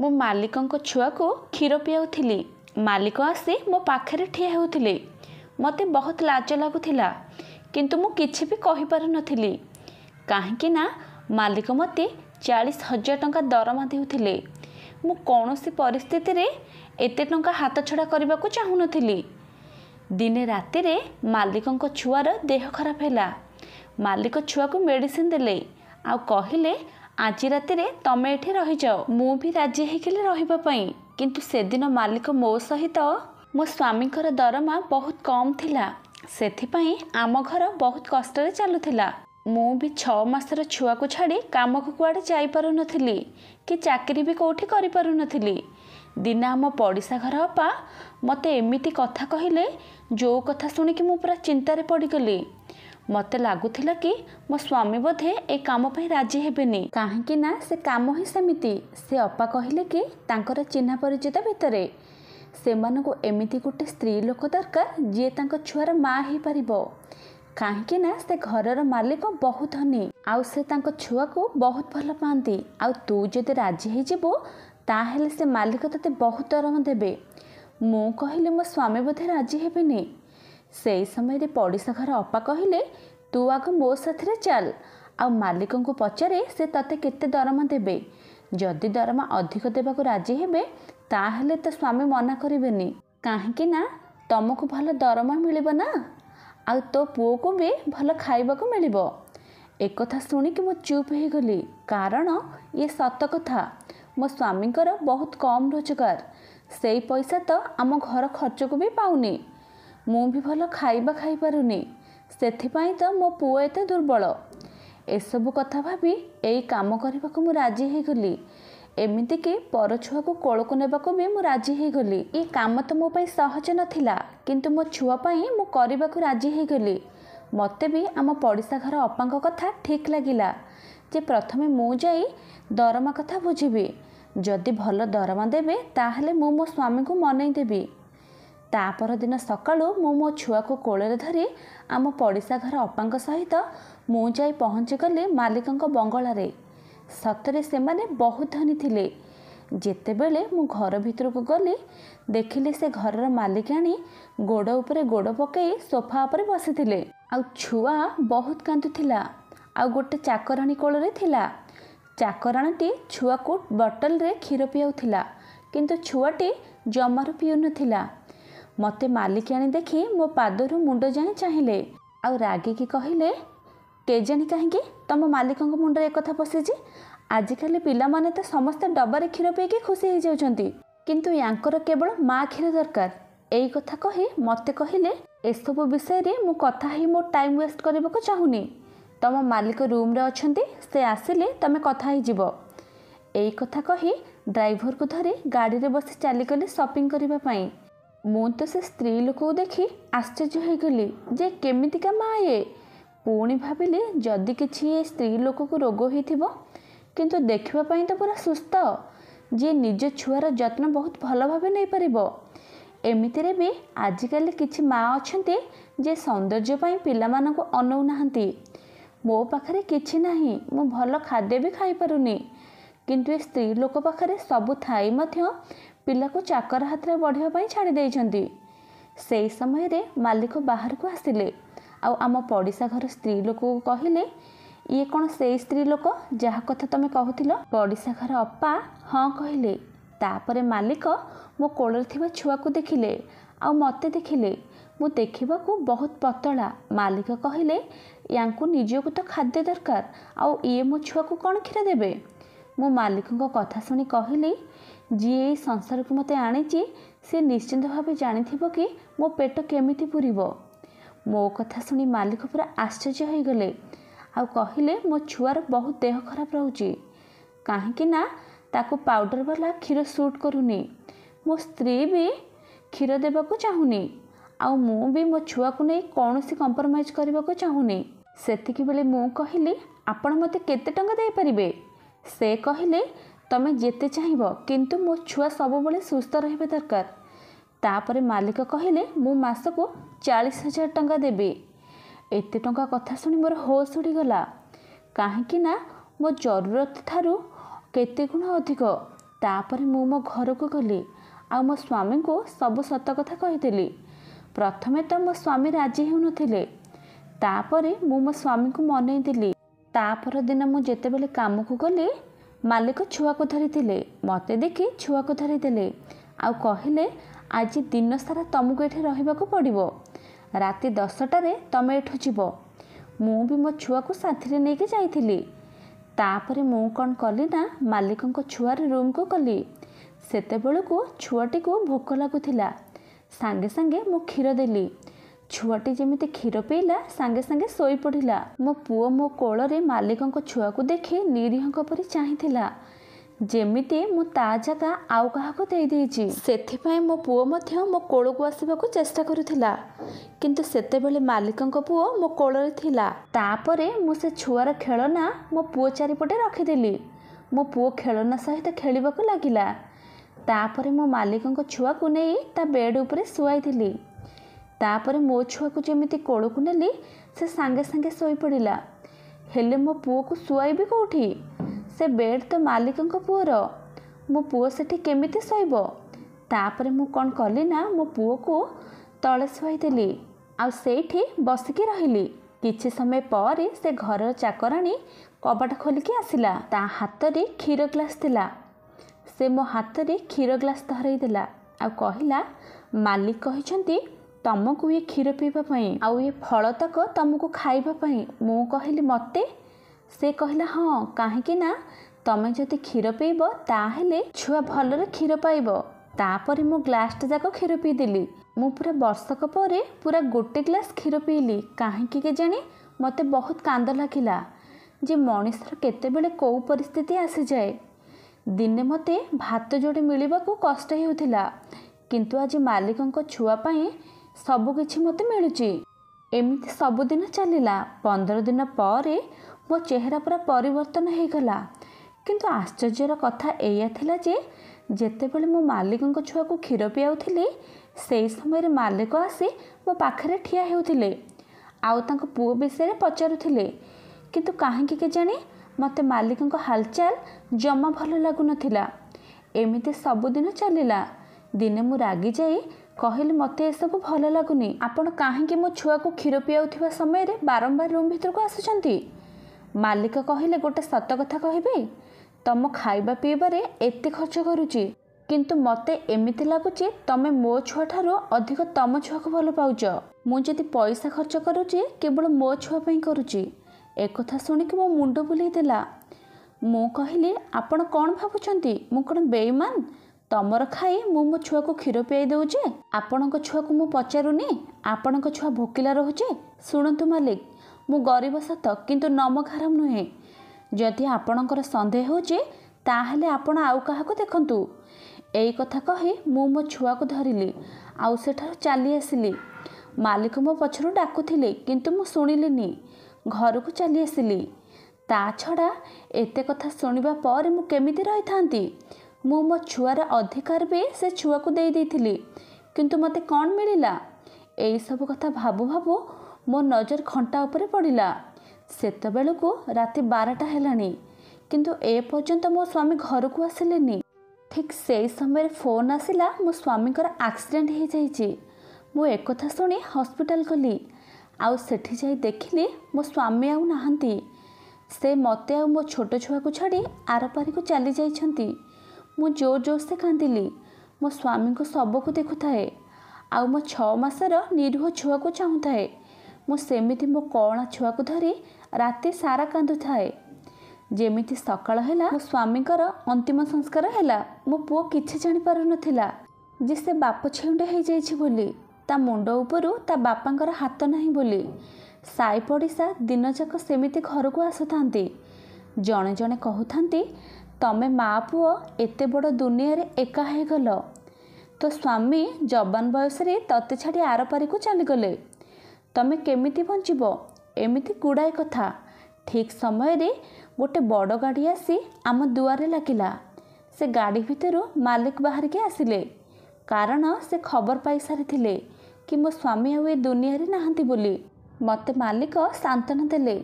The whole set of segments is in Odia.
ମୁଁ ମାଲିକଙ୍କ ଛୁଆକୁ କ୍ଷୀର ପିଆଉଥିଲି ମାଲିକ ଆସି ମୋ ପାଖରେ ଠିଆ ହେଉଥିଲେ ମୋତେ ବହୁତ ଲାଜ ଲାଗୁଥିଲା କିନ୍ତୁ ମୁଁ କିଛି ବି କହିପାରୁନଥିଲି କାହିଁକିନା ମାଲିକ ମୋତେ ଚାଳିଶ ହଜାର ଟଙ୍କା ଦରମା ଦେଉଥିଲେ ମୁଁ କୌଣସି ପରିସ୍ଥିତିରେ ଏତେ ଟଙ୍କା ହାତ ଛଡ଼ା କରିବାକୁ ଚାହୁଁନଥିଲି ଦିନେ ରାତିରେ ମାଲିକଙ୍କ ଛୁଆର ଦେହ ଖରାପ ହେଲା ମାଲିକ ଛୁଆକୁ ମେଡ଼ିସିନ୍ ଦେଲେ ଆଉ କହିଲେ ଆଜି ରାତିରେ ତମେ ଏଠି ରହିଯାଅ ମୁଁ ବି ରାଜି ହେଇଗଲି ରହିବା ପାଇଁ କିନ୍ତୁ ସେଦିନ ମାଲିକ ମୋ ସହିତ ମୋ ସ୍ୱାମୀଙ୍କର ଦରମା ବହୁତ କମ୍ ଥିଲା ସେଥିପାଇଁ ଆମ ଘର ବହୁତ କଷ୍ଟରେ ଚାଲୁଥିଲା ମୁଁ ବି ଛଅ ମାସର ଛୁଆକୁ ଛାଡ଼ି କାମକୁ କୁଆଡ଼େ ଯାଇପାରୁନଥିଲି କି ଚାକିରି ବି କେଉଁଠି କରିପାରୁନଥିଲି ଦିନେ ଆମ ପଡ଼ିଶା ଘର ଅପା ମୋତେ ଏମିତି କଥା କହିଲେ ଯେଉଁ କଥା ଶୁଣିକି ମୁଁ ପୁରା ଚିନ୍ତାରେ ପଡ଼ିଗଲି ମୋତେ ଲାଗୁଥିଲା କି ମୋ ସ୍ୱାମୀ ବୋଧେ ଏ କାମ ପାଇଁ ରାଜି ହେବେନି କାହିଁକି ନା ସେ କାମ ହିଁ ସେମିତି ସେ ଅପା କହିଲେ କି ତାଙ୍କର ଚିହ୍ନା ପରିଚିତ ଭିତରେ ସେମାନଙ୍କୁ ଏମିତି ଗୋଟେ ସ୍ତ୍ରୀ ଲୋକ ଦରକାର ଯିଏ ତାଙ୍କ ଛୁଆର ମାଆ ହେଇପାରିବ କାହିଁକି ନା ସେ ଘରର ମାଲିକ ବହୁତ ଧନୀ ଆଉ ସେ ତାଙ୍କ ଛୁଆକୁ ବହୁତ ଭଲ ପାଆନ୍ତି ଆଉ ତୁ ଯଦି ରାଜି ହେଇଯିବୁ ତାହେଲେ ସେ ମାଲିକ ତୋତେ ବହୁତ ଦରମା ଦେବେ ମୁଁ କହିଲି ମୋ ସ୍ୱାମୀ ବୋଧେ ରାଜି ହେବେନି सेई समय पडिसा घर अप्पा कहिले तू आग मो साथी चाल आउ मालिक पचारे से ते दरमारमा अ रा त स्वामी मना काहीँक न तमकु भन्नु दरमा मिल नो पुको वि भयो खा शुणिक म चुप हुगली क सत कथा मो स्वामीको बहुत कम रोजगार सही पैसा त आम घर खर्चको वि पा ମୁଁ ବି ଭଲ ଖାଇବା ଖାଇପାରୁନି ସେଥିପାଇଁ ତ ମୋ ପୁଅ ଏତେ ଦୁର୍ବଳ ଏସବୁ କଥା ଭାବି ଏଇ କାମ କରିବାକୁ ମୁଁ ରାଜି ହେଇଗଲି ଏମିତିକି ପର ଛୁଆକୁ କୋଳକୁ ନେବାକୁ ବି ମୁଁ ରାଜି ହେଇଗଲି ଏ କାମ ତ ମୋ ପାଇଁ ସହଜ ନଥିଲା କିନ୍ତୁ ମୋ ଛୁଆ ପାଇଁ ମୁଁ କରିବାକୁ ରାଜି ହେଇଗଲି ମୋତେ ବି ଆମ ପଡ଼ିଶା ଘର ଅପାଙ୍କ କଥା ଠିକ୍ ଲାଗିଲା ଯେ ପ୍ରଥମେ ମୁଁ ଯାଇ ଦରମା କଥା ବୁଝିବି ଯଦି ଭଲ ଦରମା ଦେବେ ତାହେଲେ ମୁଁ ମୋ ସ୍ୱାମୀଙ୍କୁ ମନେଇଦେବି ତା'ପର ଦିନ ସକାଳୁ ମୁଁ ମୋ ଛୁଆକୁ କୋଳରେ ଧରି ଆମ ପଡ଼ିଶା ଘର ଅପାଙ୍କ ସହିତ ମୁଁ ଯାଇ ପହଞ୍ଚିଗଲି ମାଲିକଙ୍କ ବଙ୍ଗଳାରେ ସତରେ ସେମାନେ ବହୁତ ଧନୀ ଥିଲେ ଯେତେବେଳେ ମୁଁ ଘର ଭିତରକୁ ଗଲି ଦେଖିଲି ସେ ଘରର ମାଲିକାଣୀ ଗୋଡ଼ ଉପରେ ଗୋଡ଼ ପକାଇ ସୋଫା ଉପରେ ବସିଥିଲେ ଆଉ ଛୁଆ ବହୁତ କାନ୍ଦୁଥିଲା ଆଉ ଗୋଟେ ଚାକରାଣୀ କୋଳରେ ଥିଲା ଚାକରାଣୀଟି ଛୁଆକୁ ବଟଲରେ କ୍ଷୀର ପିଆଉଥିଲା କିନ୍ତୁ ଛୁଆଟି ଜମାରୁ ପିଉନଥିଲା ମୋତେ ମାଲିକି ଆଣି ଦେଖି ମୋ ପାଦରୁ ମୁଣ୍ଡ ଯାଏଁ ଚାହିଁଲେ ଆଉ ରାଗିକି କହିଲେ କେଜାଣି କାହିଁକି ତୁମ ମାଲିକଙ୍କ ମୁଣ୍ଡରେ ଏକଥା ପଶିଛି ଆଜିକାଲି ପିଲାମାନେ ତ ସମସ୍ତେ ଡବାରେ କ୍ଷୀର ପିଇକି ଖୁସି ହୋଇଯାଉଛନ୍ତି କିନ୍ତୁ ୟାଙ୍କର କେବଳ ମା କ୍ଷୀର ଦରକାର ଏଇ କଥା କହି ମୋତେ କହିଲେ ଏସବୁ ବିଷୟରେ ମୁଁ କଥା ହେଇ ମୋ ଟାଇମ୍ ୱେଷ୍ଟ କରିବାକୁ ଚାହୁଁନି ତୁମ ମାଲିକ ରୁମ୍ରେ ଅଛନ୍ତି ସେ ଆସିଲେ ତୁମେ କଥା ହେଇଯିବ ଏଇ କଥା କହି ଡ୍ରାଇଭରକୁ ଧରି ଗାଡ଼ିରେ ବସି ଚାଲିଗଲି ସପିଂ କରିବା ପାଇଁ ମୁଁ ତ ସେ ସ୍ତ୍ରୀ ଲୋକକୁ ଦେଖି ଆଶ୍ଚର୍ଯ୍ୟ ହୋଇଗଲି ଯେ କେମିତିକା ମା ଇଏ ପୁଣି ଭାବିଲି ଯଦି କିଛି ଏ ସ୍ତ୍ରୀ ଲୋକକୁ ରୋଗ ହୋଇଥିବ କିନ୍ତୁ ଦେଖିବା ପାଇଁ ତ ପୁରା ସୁସ୍ଥ ଯିଏ ନିଜ ଛୁଆର ଯତ୍ନ ବହୁତ ଭଲ ଭାବେ ନେଇପାରିବ ଏମିତିରେ ବି ଆଜିକାଲି କିଛି ମା ଅଛନ୍ତି ଯେ ସୌନ୍ଦର୍ଯ୍ୟ ପାଇଁ ପିଲାମାନଙ୍କୁ ଅନଉନାହାନ୍ତି ମୋ ପାଖରେ କିଛି ନାହିଁ ମୁଁ ଭଲ ଖାଦ୍ୟ ବି ଖାଇପାରୁନି କିନ୍ତୁ ଏ ସ୍ତ୍ରୀ ଲୋକ ପାଖରେ ସବୁ ଥାଇ ମଧ୍ୟ ପିଲାକୁ ଚାକର ହାତରେ ବଢ଼ିବା ପାଇଁ ଛାଡ଼ି ଦେଇଛନ୍ତି ସେହି ସମୟରେ ମାଲିକ ବାହାରକୁ ଆସିଲେ ଆଉ ଆମ ପଡ଼ିଶା ଘର ସ୍ତ୍ରୀ ଲୋକକୁ କହିଲେ ଇଏ କ'ଣ ସେଇ ସ୍ତ୍ରୀ ଲୋକ ଯାହା କଥା ତୁମେ କହୁଥିଲ ପଡ଼ିଶା ଘର ଅପା ହଁ କହିଲେ ତାପରେ ମାଲିକ ମୋ କୋଳରେ ଥିବା ଛୁଆକୁ ଦେଖିଲେ ଆଉ ମୋତେ ଦେଖିଲେ ମୁଁ ଦେଖିବାକୁ ବହୁତ ପତଳା ମାଲିକ କହିଲେ ୟାଙ୍କୁ ନିଜକୁ ତ ଖାଦ୍ୟ ଦରକାର ଆଉ ଇଏ ମୋ ଛୁଆକୁ କ'ଣ କ୍ଷୀର ଦେବେ ମୁଁ ମାଲିକଙ୍କ କଥା ଶୁଣି କହିଲି ଯିଏ ଏଇ ସଂସାରକୁ ମୋତେ ଆଣିଛି ସେ ନିଶ୍ଚିନ୍ତ ଭାବେ ଜାଣିଥିବ କି ମୋ ପେଟ କେମିତି ପୂରିବ ମୋ କଥା ଶୁଣି ମାଲିକ ପୁରା ଆଶ୍ଚର୍ଯ୍ୟ ହୋଇଗଲେ ଆଉ କହିଲେ ମୋ ଛୁଆର ବହୁତ ଦେହ ଖରାପ ରହୁଛି କାହିଁକି ନା ତାକୁ ପାଉଡ଼ରବାଲା କ୍ଷୀର ସୁଟ୍ କରୁନି ମୋ ସ୍ତ୍ରୀ ବି କ୍ଷୀର ଦେବାକୁ ଚାହୁଁନି ଆଉ ମୁଁ ବି ମୋ ଛୁଆକୁ ନେଇ କୌଣସି କମ୍ପ୍ରମାଇଜ୍ କରିବାକୁ ଚାହୁଁନି ସେତିକିବେଳେ ମୁଁ କହିଲି ଆପଣ ମୋତେ କେତେ ଟଙ୍କା ଦେଇପାରିବେ ସେ କହିଲେ ତୁମେ ଯେତେ ଚାହିଁବ କିନ୍ତୁ ମୋ ଛୁଆ ସବୁବେଳେ ସୁସ୍ଥ ରହିବା ଦରକାର ତାପରେ ମାଲିକ କହିଲେ ମୁଁ ମାସକୁ ଚାଳିଶ ହଜାର ଟଙ୍କା ଦେବି ଏତେ ଟଙ୍କା କଥା ଶୁଣି ମୋର ହୋସ୍ ଉଡ଼ିଗଲା କାହିଁକି ନା ମୋ ଜରୁରତ ଠାରୁ କେତେ ଗୁଣ ଅଧିକ ତାପରେ ମୁଁ ମୋ ଘରକୁ ଗଲି ଆଉ ମୋ ସ୍ୱାମୀଙ୍କୁ ସବୁ ସତ କଥା କହିଦେଲି ପ୍ରଥମେ ତ ମୋ ସ୍ୱାମୀ ରାଜି ହେଉନଥିଲେ ତାପରେ ମୁଁ ମୋ ସ୍ୱାମୀଙ୍କୁ ମନେଇଦେଲି ତା ଦିନ ମୁଁ ଯେତେବେଳେ କାମକୁ ଗଲି ମାଲିକ ଛୁଆକୁ ଧରିଥିଲେ ମୋତେ ଦେଖି ଛୁଆକୁ ଧରିଦେଲେ ଆଉ କହିଲେ ଆଜି ଦିନ ସାରା ତୁମକୁ ଏଠି ରହିବାକୁ ପଡ଼ିବ ରାତି ଦଶଟାରେ ତୁମେ ଏଠୁ ଯିବ ମୁଁ ବି ମୋ ଛୁଆକୁ ସାଥିରେ ନେଇକି ଯାଇଥିଲି ତାପରେ ମୁଁ କ'ଣ କଲି ନା ମାଲିକଙ୍କ ଛୁଆର ରୁମ୍କୁ କଲି ସେତେବେଳକୁ ଛୁଆଟିକୁ ଭୋକ ଲାଗୁଥିଲା ସାଙ୍ଗେ ସାଙ୍ଗେ ମୁଁ କ୍ଷୀର ଦେଲି ଛୁଆଟି ଯେମିତି କ୍ଷୀର ପିଇଲା ସାଙ୍ଗେ ସାଙ୍ଗେ ଶୋଇପଡ଼ିଲା ମୋ ପୁଅ ମୋ କୋଳରେ ମାଲିକଙ୍କ ଛୁଆକୁ ଦେଖି ନିରୀହଙ୍କ ପରି ଚାହିଁଥିଲା ଯେମିତି ମୁଁ ତା ଜାଗା ଆଉ କାହାକୁ ଦେଇଦେଇଛି ସେଥିପାଇଁ ମୋ ପୁଅ ମଧ୍ୟ ମୋ କୋଳକୁ ଆସିବାକୁ ଚେଷ୍ଟା କରୁଥିଲା କିନ୍ତୁ ସେତେବେଳେ ମାଲିକଙ୍କ ପୁଅ ମୋ କୋଳରେ ଥିଲା ତାପରେ ମୁଁ ସେ ଛୁଆର ଖେଳନା ମୋ ପୁଅ ଚାରିପଟେ ରଖିଦେଲି ମୋ ପୁଅ ଖେଳନା ସହିତ ଖେଳିବାକୁ ଲାଗିଲା ତାପରେ ମୋ ମାଲିକଙ୍କ ଛୁଆକୁ ନେଇ ତା ବେଡ଼୍ ଉପରେ ଶୁଆଇଥିଲି ତାପରେ ମୋ ଛୁଆକୁ ଯେମିତି କୋଳକୁ ନେଲି ସେ ସାଙ୍ଗେ ସାଙ୍ଗେ ଶୋଇପଡ଼ିଲା ହେଲେ ମୋ ପୁଅକୁ ଶୁଆଇବି କେଉଁଠି ସେ ବେଡ଼୍ ତ ମାଲିକଙ୍କ ପୁଅର ମୋ ପୁଅ ସେଠି କେମିତି ଶୋଇବ ତାପରେ ମୁଁ କ'ଣ କଲି ନା ମୋ ପୁଅକୁ ତଳେ ଶୁଆଇଦେଲି ଆଉ ସେଇଠି ବସିକି ରହିଲି କିଛି ସମୟ ପରେ ସେ ଘରର ଚାକରାଣୀ କବାଟ ଖୋଲିକି ଆସିଲା ତା ହାତରେ କ୍ଷୀର ଗ୍ଲାସ୍ ଥିଲା ସେ ମୋ ହାତରେ କ୍ଷୀର ଗ୍ଲାସ୍ ଧରେଇଦେଲା ଆଉ କହିଲା ମାଲିକ କହିଛନ୍ତି ତୁମକୁ ଇଏ କ୍ଷୀର ପିଇବା ପାଇଁ ଆଉ ଇଏ ଫଳତକ ତୁମକୁ ଖାଇବା ପାଇଁ ମୁଁ କହିଲି ମୋତେ ସେ କହିଲା ହଁ କାହିଁକି ନା ତୁମେ ଯଦି କ୍ଷୀର ପିଇବ ତାହେଲେ ଛୁଆ ଭଲରେ କ୍ଷୀର ପାଇବ ତାପରେ ମୁଁ ଗ୍ଲାସ୍ଟେ ଯାକ କ୍ଷୀର ପିଇଦେଲି ମୁଁ ପୁରା ବର୍ଷକ ପରେ ପୁରା ଗୋଟେ ଗ୍ଲାସ୍ କ୍ଷୀର ପିଇଲି କାହିଁକି କେଜାଣି ମୋତେ ବହୁତ କାନ୍ଦ ଲାଗିଲା ଯେ ମଣିଷର କେତେବେଳେ କେଉଁ ପରିସ୍ଥିତି ଆସିଯାଏ ଦିନେ ମୋତେ ଭାତ ଯୋଡ଼େ ମିଳିବାକୁ କଷ୍ଟ ହେଉଥିଲା କିନ୍ତୁ ଆଜି ମାଲିକଙ୍କ ଛୁଆ ପାଇଁ ସବୁକିଛି ମୋତେ ମିଳୁଛି ଏମିତି ସବୁଦିନ ଚାଲିଲା ପନ୍ଦର ଦିନ ପରେ ମୋ ଚେହେରା ପୁରା ପରିବର୍ତ୍ତନ ହୋଇଗଲା କିନ୍ତୁ ଆଶ୍ଚର୍ଯ୍ୟର କଥା ଏଇଆ ଥିଲା ଯେ ଯେତେବେଳେ ମୁଁ ମାଲିକଙ୍କ ଛୁଆକୁ କ୍ଷୀର ପିଆଉଥିଲି ସେହି ସମୟରେ ମାଲିକ ଆସି ମୋ ପାଖରେ ଠିଆ ହେଉଥିଲେ ଆଉ ତାଙ୍କ ପୁଅ ବିଷୟରେ ପଚାରୁଥିଲେ କିନ୍ତୁ କାହିଁକି କେଜାଣି ମୋତେ ମାଲିକଙ୍କ ହାଲଚାଲ ଜମା ଭଲ ଲାଗୁନଥିଲା ଏମିତି ସବୁଦିନ ଚାଲିଲା ଦିନେ ମୁଁ ରାଗିଯାଇ କହିଲି ମୋତେ ଏସବୁ ଭଲ ଲାଗୁନି ଆପଣ କାହିଁକି ମୋ ଛୁଆକୁ କ୍ଷୀର ପିଆଉଥିବା ସମୟରେ ବାରମ୍ବାର ରୁମ୍ ଭିତରକୁ ଆସୁଛନ୍ତି ମାଲିକ କହିଲେ ଗୋଟେ ସତ କଥା କହିବି ତମ ଖାଇବା ପିଇବାରେ ଏତେ ଖର୍ଚ୍ଚ କରୁଛି କିନ୍ତୁ ମୋତେ ଏମିତି ଲାଗୁଛି ତମେ ମୋ ଛୁଆଠାରୁ ଅଧିକ ତମ ଛୁଆକୁ ଭଲ ପାଉଛ ମୁଁ ଯଦି ପଇସା ଖର୍ଚ୍ଚ କରୁଛି କେବଳ ମୋ ଛୁଆ ପାଇଁ କରୁଛି ଏକଥା ଶୁଣିକି ମୋ ମୁଣ୍ଡ ବୁଲେଇ ଦେଲା ମୁଁ କହିଲି ଆପଣ କ'ଣ ଭାବୁଛନ୍ତି ମୁଁ କ'ଣ ବେଇମାନ୍ ତମର ଖାଇ ମୁଁ ମୋ ଛୁଆକୁ କ୍ଷୀର ପିଆଇ ଦେଉଛି ଆପଣଙ୍କ ଛୁଆକୁ ମୁଁ ପଚାରୁନି ଆପଣଙ୍କ ଛୁଆ ଭୋକିଲା ରହୁଛି ଶୁଣନ୍ତୁ ମାଲିକ ମୁଁ ଗରିବ ସତ କିନ୍ତୁ ନମଖାରମ ନୁହେଁ ଯଦି ଆପଣଙ୍କର ସନ୍ଦେହ ହେଉଛି ତାହେଲେ ଆପଣ ଆଉ କାହାକୁ ଦେଖନ୍ତୁ ଏଇ କଥା କହି ମୁଁ ମୋ ଛୁଆକୁ ଧରିଲି ଆଉ ସେଠାରୁ ଚାଲି ଆସିଲି ମାଲିକ ମୋ ପଛରୁ ଡାକୁଥିଲି କିନ୍ତୁ ମୁଁ ଶୁଣିଲିନି ଘରକୁ ଚାଲି ଆସିଲି ତା ଛଡ଼ା ଏତେ କଥା ଶୁଣିବା ପରେ ମୁଁ କେମିତି ରହିଥାନ୍ତି ମୁଁ ମୋ ଛୁଆର ଅଧିକାର ବି ସେ ଛୁଆକୁ ଦେଇଦେଇଥିଲି କିନ୍ତୁ ମୋତେ କ'ଣ ମିଳିଲା ଏଇସବୁ କଥା ଭାବୁ ଭାବୁ ମୋ ନଜର ଘଣ୍ଟା ଉପରେ ପଡ଼ିଲା ସେତେବେଳକୁ ରାତି ବାରଟା ହେଲାଣି କିନ୍ତୁ ଏ ପର୍ଯ୍ୟନ୍ତ ମୋ ସ୍ୱାମୀ ଘରକୁ ଆସିଲେନି ଠିକ୍ ସେଇ ସମୟରେ ଫୋନ୍ ଆସିଲା ମୋ ସ୍ୱାମୀଙ୍କର ଆକ୍ସିଡେଣ୍ଟ ହୋଇଯାଇଛି ମୁଁ ଏକଥା ଶୁଣି ହସ୍ପିଟାଲ ଗଲି ଆଉ ସେଠି ଯାଇ ଦେଖିଲି ମୋ ସ୍ୱାମୀ ଆଉ ନାହାନ୍ତି ସେ ମୋତେ ଆଉ ମୋ ଛୋଟ ଛୁଆକୁ ଛାଡ଼ି ଆରପାରିକୁ ଚାଲିଯାଇଛନ୍ତି ମୁଁ ଜୋର ଜୋରସେ କାନ୍ଦିଲି ମୋ ସ୍ୱାମୀଙ୍କ ଶବକୁ ଦେଖୁଥାଏ ଆଉ ମୋ ଛଅ ମାସର ନିରୁହ ଛୁଆକୁ ଚାହୁଁଥାଏ ମୁଁ ସେମିତି ମୋ କଅଁଳା ଛୁଆକୁ ଧରି ରାତି ସାରା କାନ୍ଦୁଥାଏ ଯେମିତି ସକାଳ ହେଲା ମୋ ସ୍ୱାମୀଙ୍କର ଅନ୍ତିମ ସଂସ୍କାର ହେଲା ମୋ ପୁଅ କିଛି ଜାଣିପାରୁନଥିଲା ଯେ ସେ ବାପ ଛେଉଣ୍ଡ ହୋଇଯାଇଛି ବୋଲି ତା ମୁଣ୍ଡ ଉପରୁ ତା ବାପାଙ୍କର ହାତ ନାହିଁ ବୋଲି ସାଇ ପଡ଼ିଶା ଦିନଯାକ ସେମିତି ଘରକୁ ଆସୁଥାନ୍ତି ଜଣେ ଜଣେ କହୁଥାନ୍ତି ତମେ ମା ପୁଅ ଏତେ ବଡ଼ ଦୁନିଆରେ ଏକା ହୋଇଗଲ ତୋ ସ୍ୱାମୀ ଯବାନ ବୟସରେ ତତେ ଛାଡ଼ି ଆରପାରିକୁ ଚାଲିଗଲେ ତମେ କେମିତି ବଞ୍ଚିବ ଏମିତି ଗୁଡ଼ାଏ କଥା ଠିକ୍ ସମୟରେ ଗୋଟେ ବଡ଼ ଗାଡ଼ି ଆସି ଆମ ଦୁଆରେ ଲାଗିଲା ସେ ଗାଡ଼ି ଭିତରୁ ମାଲିକ ବାହାରିକି ଆସିଲେ କାରଣ ସେ ଖବର ପାଇସାରିଥିଲେ କି ମୋ ସ୍ୱାମୀ ଆଉ ଏ ଦୁନିଆରେ ନାହାନ୍ତି ବୋଲି ମୋତେ ମାଲିକ ସାନ୍ତ୍ୱନା ଦେଲେ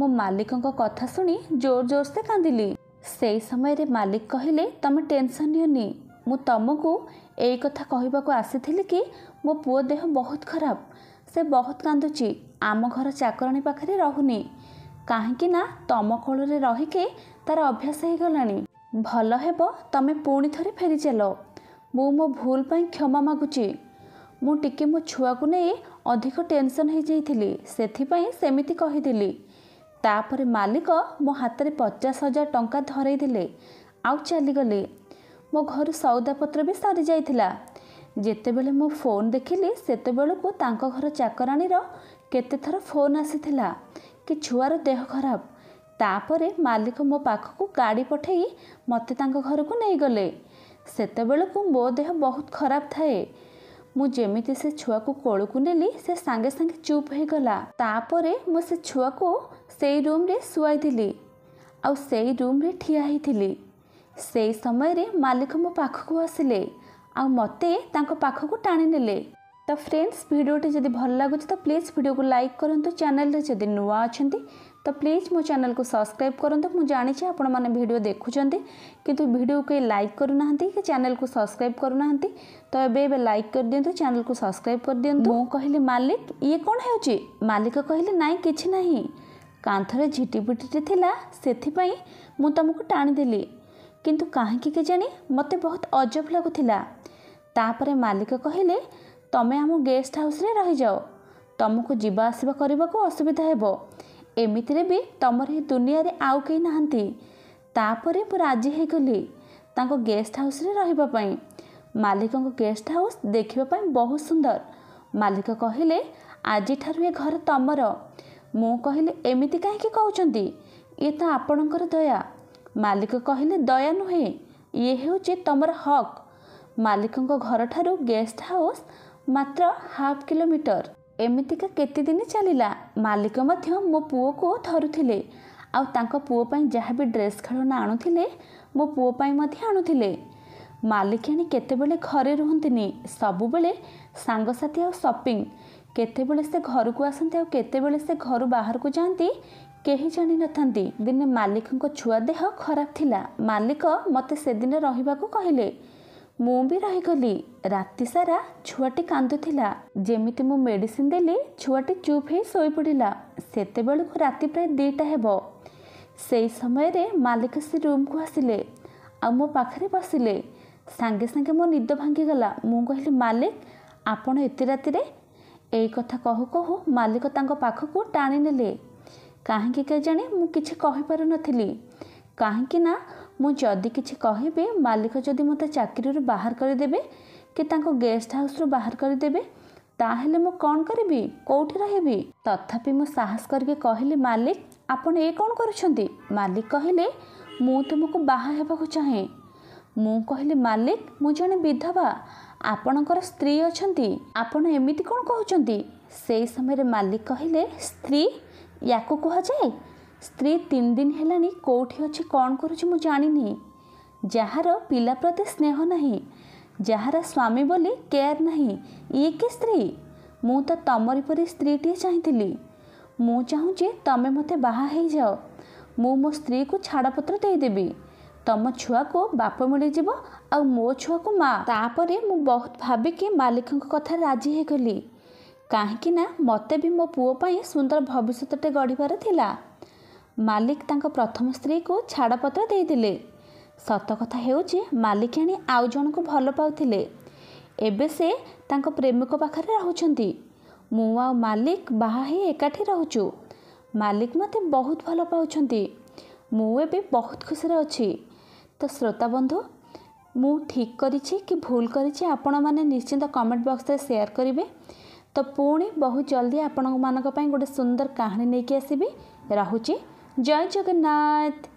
ମୋ ମାଲିକଙ୍କ କଥା ଶୁଣି ଜୋର ଜୋରସେ କାନ୍ଦିଲି ସେହି ସମୟରେ ମାଲିକ କହିଲେ ତୁମେ ଟେନସନ୍ ନିଅନି ମୁଁ ତୁମକୁ ଏଇ କଥା କହିବାକୁ ଆସିଥିଲି କି ମୋ ପୁଅ ଦେହ ବହୁତ ଖରାପ ସେ ବହୁତ କାନ୍ଦୁଛି ଆମ ଘର ଚାକରାଣୀ ପାଖରେ ରହୁନି କାହିଁକି ନା ତମ କୋଳରେ ରହିକି ତାର ଅଭ୍ୟାସ ହେଇଗଲାଣି ଭଲ ହେବ ତମେ ପୁଣି ଥରେ ଫେରିଚାଲ ମୁଁ ମୋ ଭୁଲ ପାଇଁ କ୍ଷମା ମାଗୁଛି ମୁଁ ଟିକେ ମୋ ଛୁଆକୁ ନେଇ ଅଧିକ ଟେନସନ୍ ହେଇଯାଇଥିଲି ସେଥିପାଇଁ ସେମିତି କହିଥିଲି ତାପରେ ମାଲିକ ମୋ ହାତରେ ପଚାଶ ହଜାର ଟଙ୍କା ଧରେଇଦେଲେ ଆଉ ଚାଲିଗଲେ ମୋ ଘରୁ ସଉଦାପତ୍ର ବି ସରିଯାଇଥିଲା ଯେତେବେଳେ ମୁଁ ଫୋନ୍ ଦେଖିଲି ସେତେବେଳକୁ ତାଙ୍କ ଘର ଚାକରାଣୀର କେତେଥର ଫୋନ୍ ଆସିଥିଲା କି ଛୁଆର ଦେହ ଖରାପ ତାପରେ ମାଲିକ ମୋ ପାଖକୁ ଗାଡ଼ି ପଠାଇ ମୋତେ ତାଙ୍କ ଘରକୁ ନେଇଗଲେ ସେତେବେଳକୁ ମୋ ଦେହ ବହୁତ ଖରାପ ଥାଏ ମୁଁ ଯେମିତି ସେ ଛୁଆକୁ କୋଳକୁ ନେଲି ସେ ସାଙ୍ଗେ ସାଙ୍ଗେ ଚୁପ୍ ହୋଇଗଲା ତାପରେ ମୁଁ ସେ ଛୁଆକୁ ସେଇ ରୁମ୍ରେ ଶୁଆଇଦେଲି ଆଉ ସେଇ ରୁମ୍ରେ ଠିଆ ହୋଇଥିଲି ସେଇ ସମୟରେ ମାଲିକ ମୋ ପାଖକୁ ଆସିଲେ ଆଉ ମୋତେ ତାଙ୍କ ପାଖକୁ ଟାଣି ନେଲେ ତ ଫ୍ରେଣ୍ଡସ୍ ଭିଡ଼ିଓଟି ଯଦି ଭଲ ଲାଗୁଛି ତ ପ୍ଲିଜ୍ ଭିଡ଼ିଓକୁ ଲାଇକ୍ କରନ୍ତୁ ଚ୍ୟାନେଲ୍ରେ ଯଦି ନୂଆ ଅଛନ୍ତି तो प्लीज मो चेल को सब्सक्राइब करूँ मुझे जाणी आपण मैंने भिड देखुं कितु भिड कई लाइक करूना कि चेल को सब्सक्राइब करूना तो ये लाइक कर दिंतु चेल को सब्सक्राइब कर दिंतु मुँह कहली मालिक ये कौन हो मालिक कहले ना कि ना कांथर झिटिपिटी से मुझक टाणीदेली कि कहीं जाने मत बहुत अजब लगुला तापर मालिक कहले तुम्हें आम गेस्ट हाउस रही जाओ तुमको को असुविधा हो ଏମିତିରେ ବି ତୁମର ଏ ଦୁନିଆରେ ଆଉ କେହି ନାହାନ୍ତି ତାପରେ ମୁଁ ରାଜି ହୋଇଗଲି ତାଙ୍କ ଗେଷ୍ଟ ହାଉସ୍ରେ ରହିବା ପାଇଁ ମାଲିକଙ୍କ ଗେଷ୍ଟ ହାଉସ୍ ଦେଖିବା ପାଇଁ ବହୁତ ସୁନ୍ଦର ମାଲିକ କହିଲେ ଆଜିଠାରୁ ଏ ଘର ତମର ମୁଁ କହିଲି ଏମିତି କାହିଁକି କହୁଛନ୍ତି ଇଏ ତ ଆପଣଙ୍କର ଦୟା ମାଲିକ କହିଲେ ଦୟା ନୁହେଁ ଇଏ ହେଉଛି ତମର ହକ୍ ମାଲିକଙ୍କ ଘରଠାରୁ ଗେଷ୍ଟ ହାଉସ୍ ମାତ୍ର ହାଫ୍ କିଲୋମିଟର ଏମିତିକା କେତେଦିନ ଚାଲିଲା ମାଲିକ ମଧ୍ୟ ମୋ ପୁଅକୁ ଧରୁଥିଲେ ଆଉ ତାଙ୍କ ପୁଅ ପାଇଁ ଯାହା ବି ଡ୍ରେସ୍ ଖେଳନା ଆଣୁଥିଲେ ମୋ ପୁଅ ପାଇଁ ମଧ୍ୟ ଆଣୁଥିଲେ ମାଲିକାଣୀ କେତେବେଳେ ଘରେ ରୁହନ୍ତିନି ସବୁବେଳେ ସାଙ୍ଗସାଥି ଆଉ ସପିଂ କେତେବେଳେ ସେ ଘରକୁ ଆସନ୍ତି ଆଉ କେତେବେଳେ ସେ ଘରୁ ବାହାରକୁ ଯାଆନ୍ତି କେହି ଜାଣିନଥାନ୍ତି ଦିନେ ମାଲିକଙ୍କ ଛୁଆ ଦେହ ଖରାପ ଥିଲା ମାଲିକ ମୋତେ ସେଦିନ ରହିବାକୁ କହିଲେ ମୁଁ ବି ରହିଗଲି ରାତି ସାରା ଛୁଆଟି କାନ୍ଦୁଥିଲା ଯେମିତି ମୁଁ ମେଡ଼ିସିନ୍ ଦେଲି ଛୁଆଟି ଚୁପ୍ ହେଇ ଶୋଇପଡ଼ିଲା ସେତେବେଳକୁ ରାତି ପ୍ରାୟ ଦୁଇଟା ହେବ ସେଇ ସମୟରେ ମାଲିକ ସେ ରୁମ୍କୁ ଆସିଲେ ଆଉ ମୋ ପାଖରେ ବସିଲେ ସାଙ୍ଗେ ସାଙ୍ଗେ ମୋ ନିଦ ଭାଙ୍ଗିଗଲା ମୁଁ କହିଲି ମାଲିକ ଆପଣ ଏତେ ରାତିରେ ଏଇ କଥା କହୁ କହୁ ମାଲିକ ତାଙ୍କ ପାଖକୁ ଟାଣିନେଲେ ନେଲେ କାହିଁକି କେଜାଣି ମୁଁ କିଛି କହିପାରୁନଥିଲି କାହିଁକି ନା ମୁଁ ଯଦି କିଛି କହିବି ମାଲିକ ଯଦି ମୋତେ ଚାକିରିରୁ ବାହାର କରିଦେବେ କି ତାଙ୍କ ଗେଷ୍ଟ ହାଉସ୍ରୁ ବାହାର କରିଦେବେ ତାହେଲେ ମୁଁ କ'ଣ କରିବି କେଉଁଠି ରହିବି ତଥାପି ମୁଁ ସାହସ କରିକି କହିଲି ମାଲିକ ଆପଣ ଏ କ'ଣ କରୁଛନ୍ତି ମାଲିକ କହିଲେ ମୁଁ ତୁମକୁ ବାହା ହେବାକୁ ଚାହେଁ ମୁଁ କହିଲି ମାଲିକ ମୁଁ ଜଣେ ବିଧବା ଆପଣଙ୍କର ସ୍ତ୍ରୀ ଅଛନ୍ତି ଆପଣ ଏମିତି କ'ଣ କହୁଛନ୍ତି ସେହି ସମୟରେ ମାଲିକ କହିଲେ ସ୍ତ୍ରୀ ୟାକୁ କୁହାଯାଏ ସ୍ତ୍ରୀ ତିନି ଦିନ ହେଲାଣି କେଉଁଠି ଅଛି କ'ଣ କରୁଛି ମୁଁ ଜାଣିନି ଯାହାର ପିଲା ପ୍ରତି ସ୍ନେହ ନାହିଁ ଯାହାର ସ୍ୱାମୀ ବୋଲି କେୟାର ନାହିଁ ଇଏ କି ସ୍ତ୍ରୀ ମୁଁ ତ ତମରି ପରି ସ୍ତ୍ରୀଟିଏ ଚାହିଁଥିଲି ମୁଁ ଚାହୁଁଛି ତମେ ମୋତେ ବାହା ହେଇଯାଅ ମୁଁ ମୋ ସ୍ତ୍ରୀକୁ ଛାଡ଼ପତ୍ର ଦେଇଦେବି ତମ ଛୁଆକୁ ବାପ ମିଳିଯିବ ଆଉ ମୋ ଛୁଆକୁ ମା ତାପରେ ମୁଁ ବହୁତ ଭାବିକି ମାଲିକଙ୍କ କଥାରେ ରାଜି ହେଇଗଲି କାହିଁକିନା ମୋତେ ବି ମୋ ପୁଅ ପାଇଁ ସୁନ୍ଦର ଭବିଷ୍ୟତଟେ ଗଢ଼ିବାର ଥିଲା ମାଲିକ ତାଙ୍କ ପ୍ରଥମ ସ୍ତ୍ରୀକୁ ଛାଡ଼ପତ୍ର ଦେଇଥିଲେ ସତ କଥା ହେଉଛି ମାଲିକାଣୀ ଆଉ ଜଣଙ୍କୁ ଭଲ ପାଉଥିଲେ ଏବେ ସେ ତାଙ୍କ ପ୍ରେମିକ ପାଖରେ ରହୁଛନ୍ତି ମୁଁ ଆଉ ମାଲିକ ବାହା ହେଇ ଏକାଠି ରହୁଛୁ ମାଲିକ ମୋତେ ବହୁତ ଭଲ ପାଉଛନ୍ତି ମୁଁ ଏବେ ବହୁତ ଖୁସିରେ ଅଛି ତ ଶ୍ରୋତା ବନ୍ଧୁ ମୁଁ ଠିକ୍ କରିଛି କି ଭୁଲ କରିଛି ଆପଣମାନେ ନିଶ୍ଚିନ୍ତ କମେଣ୍ଟ ବକ୍ସରେ ସେୟାର କରିବେ ତ ପୁଣି ବହୁତ ଜଲ୍ଦି ଆପଣମାନଙ୍କ ପାଇଁ ଗୋଟେ ସୁନ୍ଦର କାହାଣୀ ନେଇକି ଆସିବି ରହୁଛି जय जगन्नाथ